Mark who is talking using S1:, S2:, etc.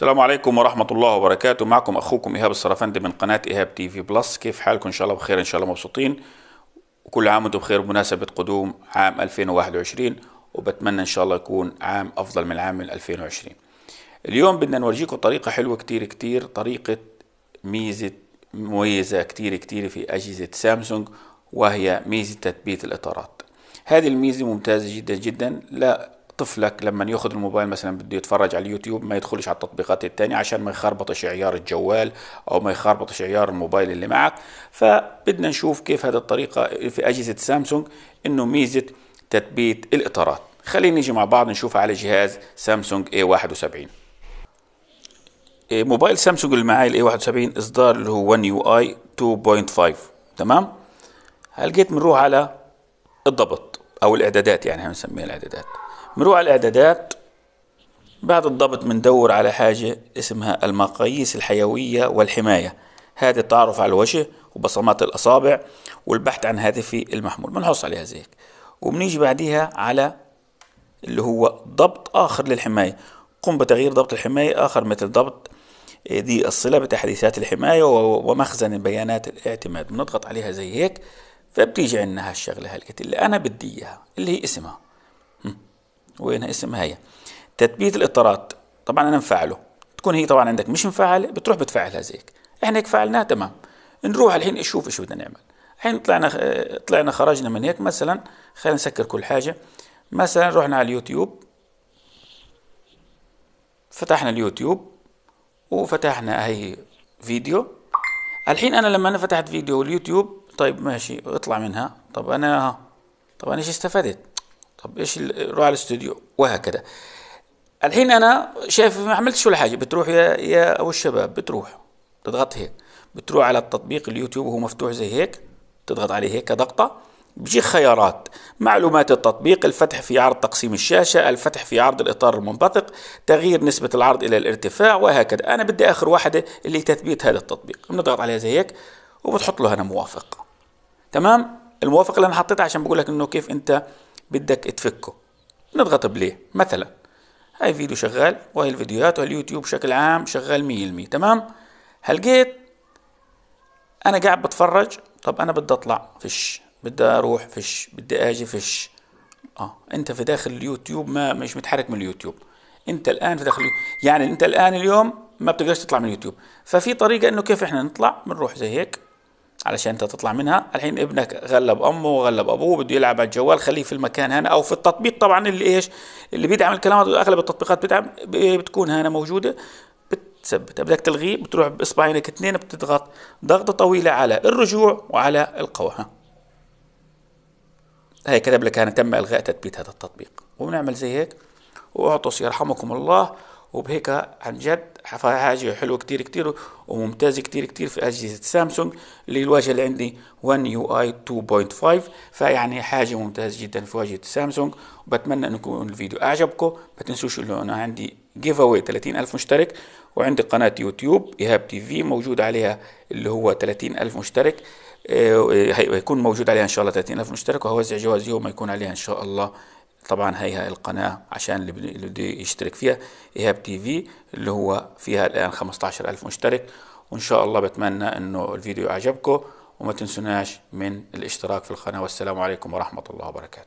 S1: السلام عليكم ورحمة الله وبركاته معكم أخوكم إيهاب السرفندي من قناة إيهاب تي في بلس كيف حالكم إن شاء الله بخير إن شاء الله مبسوطين وكل عام وأنتم بخير بمناسبة قدوم عام 2021 وبتمنى إن شاء الله يكون عام أفضل من عام 2020 اليوم بدنا نورجيكم طريقة حلوة كتير كتير طريقة ميزة مميزة كتير كتير في أجهزة سامسونج وهي ميزة تثبيت الإطارات هذه الميزة ممتازة جدا جدا لا طفلك لما ياخذ الموبايل مثلا بده يتفرج على اليوتيوب ما يدخلش على التطبيقات الثانيه عشان ما يخربطش عيار الجوال او ما يخربطش عيار الموبايل اللي معك فبدنا نشوف كيف هذه الطريقه في اجهزه سامسونج انه ميزه تثبيت الاطارات خلينا نيجي مع بعض نشوفها على جهاز سامسونج A71 إيه، موبايل سامسونج اللي معي الاي 71 اصدار اللي هو 1 يو اي 2.5 تمام هلقيت بنروح على الضبط او الاعدادات يعني هنسميها الاعدادات بنروح على الاعدادات بعد الضبط بندور على حاجة اسمها المقاييس الحيوية والحماية هذا التعرف على الوجه وبصمات الأصابع والبحث عن هاتفي المحمول بنحص عليها زيك وبنيجي بعديها على اللي هو ضبط آخر للحماية قم بتغيير ضبط الحماية آخر مثل ضبط دي آه، الصلة بتحديثات الحماية ومخزن البيانات الاعتماد بنضغط عليها زي هيك فبتيجي عندنا هالشغلة هالكت اللي أنا بدي إياها اللي هي اسمها وهنا اسم هي تثبيت الاطارات طبعا انا مفعله تكون هي طبعا عندك مش مفعله بتروح بتفعلها زيك احنا هيك فعلناها تمام نروح الحين نشوف ايش بدنا نعمل الحين طلعنا طلعنا خرجنا من هيك مثلا خلينا نسكر كل حاجه مثلا رحنا على اليوتيوب فتحنا اليوتيوب وفتحنا هي فيديو الحين انا لما انا فتحت فيديو اليوتيوب طيب ماشي اطلع منها طب انا طب انا ايش استفدت طب ايش روح على الاستوديو وهكذا الحين انا شايف ما عملتش ولا حاجه بتروح يا يا او الشباب بتروح تضغط هيك بتروح على التطبيق اليوتيوب وهو مفتوح زي هيك تضغط عليه هيك ضغطه بيجي خيارات معلومات التطبيق الفتح في عرض تقسيم الشاشة الفتح في عرض الإطار المنبثق تغيير نسبة العرض إلى الارتفاع وهكذا أنا بدي آخر واحدة اللي تثبيت هذا التطبيق بنضغط عليها زي هيك وبتحط له أنا موافق تمام الموافق اللي أنا حطيتها عشان بقول لك إنه كيف أنت بدك تفكه نضغط بلاي مثلا هاي فيديو شغال وهي الفيديوهات واليوتيوب بشكل عام شغال مية المية تمام هلقيت انا قاعد بتفرج طب انا بدي اطلع فش بدي اروح فش بدي اجي فش اه انت في داخل اليوتيوب ما مش متحرك من اليوتيوب انت الان في داخل يعني انت الان اليوم ما بتقدرش تطلع من اليوتيوب ففي طريقه انه كيف احنا نطلع بنروح زي هيك علشان انت تطلع منها الحين ابنك غلب امه وغلب ابوه بده يلعب على الجوال خليه في المكان هنا او في التطبيق طبعا اللي ايش اللي بيدعم الكلام هذا اغلب التطبيقات بتدعم بتكون هنا موجوده بتثبتها بدك تلغيه بتروح باصبعينك اثنين بتضغط ضغطه طويله على الرجوع وعلى القوه هي كتب لك انا تم الغاء تثبيت هذا التطبيق وبنعمل زي هيك واعطس يرحمكم الله وبهيك عن جد حاجة حلوة كتير كتير وممتازة كتير كتير في أجهزة سامسونج للواجهة اللي عندي 1 يو اي 2.5 فيعني حاجة ممتازة جدا في واجهة سامسونج وبتمنى أن يكون الفيديو أعجبكم ما تنسوش أنه أنا عندي جيف اواي 30000 مشترك وعندي قناة يوتيوب إيهاب تي في موجود عليها اللي هو 30000 مشترك آه، هيكون موجود عليها إن شاء الله 30000 مشترك وهوزع جواز يوم ما يكون عليها إن شاء الله طبعا هي هاي القناة عشان اللي بده يشترك فيها إيهاب تي في اللي هو فيها الآن 15 ألف مشترك وإن شاء الله بتمنى أنه الفيديو أعجبكم وما تنسوناش من الاشتراك في القناة والسلام عليكم ورحمة الله وبركاته